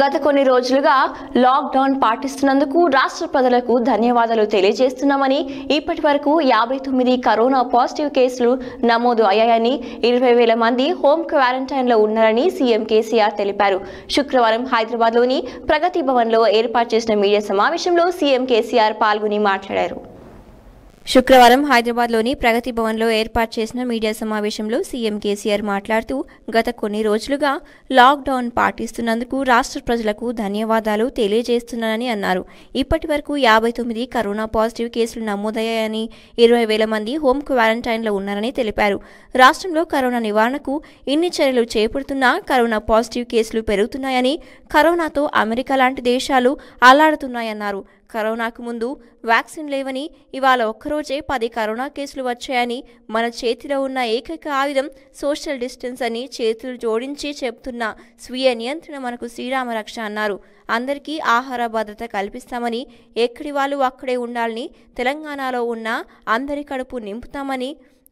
గత కొన్ని రోజులుగా లాక్డౌన్ పాటిస్తున్నందుకు రాష్ట్ర ప్రజలకు ధన్యవాదాలు తెలియజేస్తున్నామని ఇప్పటి వరకు యాభై తొమ్మిది కరోనా పాజిటివ్ కేసులు నమోదు అయ్యాయని ఇరవై వేల మంది హోమ్ క్వారంటైన్లో ఉన్నారని సీఎం కేసీఆర్ తెలిపారు శుక్రవారం హైదరాబాద్లోని ప్రగతి భవన్లో ఏర్పాటు చేసిన మీడియా సమావేశంలో సీఎం కేసీఆర్ పాల్గొని మాట్లాడారు శుక్రవారం హైదరాబాద్లోని ప్రగతి భవన్లో ఏర్పాటు చేసిన మీడియా సమావేశంలో సీఎం కేసీఆర్ మాట్లాడుతూ గత కొన్ని రోజులుగా లాక్డౌన్ పాటిస్తున్నందుకు రాష్ట్ర ప్రజలకు ధన్యవాదాలు తెలియజేస్తున్నానని అన్నారు ఇప్పటి వరకు యాభై తొమ్మిది కరోనా పాజిటివ్ కేసులు నమోదయ్యాయని ఇరవై వేల మంది హోం క్వారంటైన్లో ఉన్నారని తెలిపారు రాష్ట్రంలో కరోనా నివారణకు ఇన్ని చర్యలు చేపడుతున్నా కరోనా పాజిటివ్ కేసులు పెరుగుతున్నాయని కరోనాతో అమెరికా లాంటి దేశాలు అల్లాడుతున్నాయన్నారు కరోనాకు ముందు వ్యాక్సిన్ లేవని ఇవాళ ఒక్కరోజే పది కరోనా కేసులు వచ్చాయని మన చేతిలో ఉన్న ఏకైక ఆయుధం సోషల్ డిస్టెన్స్ అని చేతులు జోడించి చెబుతున్న స్వీయ నియంత్రణ మనకు శ్రీరామరక్ష అన్నారు అందరికీ ఆహార భద్రత కల్పిస్తామని ఎక్కడి వాళ్ళు అక్కడే ఉండాలని తెలంగాణలో ఉన్న అందరి కడుపు నింపుతామని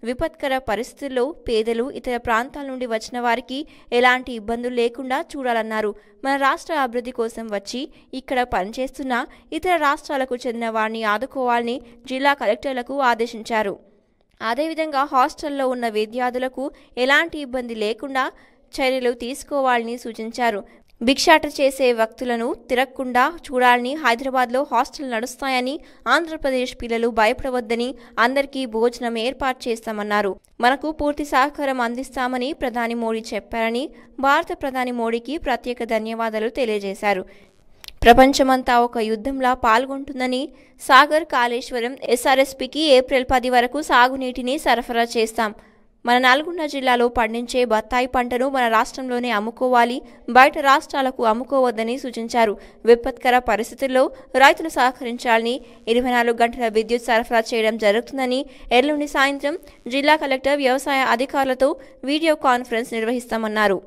విపత్కర పరిస్థితుల్లో పేదలు ఇతర ప్రాంతాల నుండి వచ్చిన వారికి ఎలాంటి ఇబ్బందులు లేకుండా చూడాలన్నారు మన రాష్ట్ర అభివృద్ధి కోసం వచ్చి ఇక్కడ పనిచేస్తున్న ఇతర రాష్ట్రాలకు చెందిన వారిని ఆదుకోవాలని జిల్లా కలెక్టర్లకు ఆదేశించారు అదేవిధంగా హాస్టల్లో ఉన్న విద్యార్థులకు ఎలాంటి ఇబ్బంది లేకుండా చర్యలు తీసుకోవాలని సూచించారు భిక్షాట చేసే వ్యక్తులను తిరగకుండా చూడాలని హైదరాబాద్లో హాస్టల్ నడుస్తాయని ఆంధ్రప్రదేశ్ పిల్లలు భయపడవద్దని అందరికీ భోజనం ఏర్పాటు చేస్తామన్నారు మనకు పూర్తి సహకారం అందిస్తామని ప్రధాని మోడీ చెప్పారని భారత ప్రధాని మోడీకి ప్రత్యేక ధన్యవాదాలు తెలియజేశారు ప్రపంచమంతా ఒక యుద్ధంలా పాల్గొంటుందని సాగర్ కాళేశ్వరం ఎస్ఆర్ఎస్పికి ఏప్రిల్ పది వరకు సాగునీటిని సరఫరా చేస్తాం మన నల్గొండ జిల్లాలో పండించే బత్తాయి పంటను మన రాష్ట్రంలోనే అమ్ముకోవాలి బయట రాష్ట్రాలకు అమ్ముకోవద్దని సూచించారు విపత్కర పరిస్థితుల్లో రైతులు సహకరించాలని ఇరవై నాలుగు గంటల విద్యుత్ సరఫరా చేయడం జరుగుతుందని ఎల్లుండి సాయంత్రం జిల్లా కలెక్టర్ వ్యవసాయ అధికారులతో వీడియో కాన్ఫరెన్స్ నిర్వహిస్తామన్నారు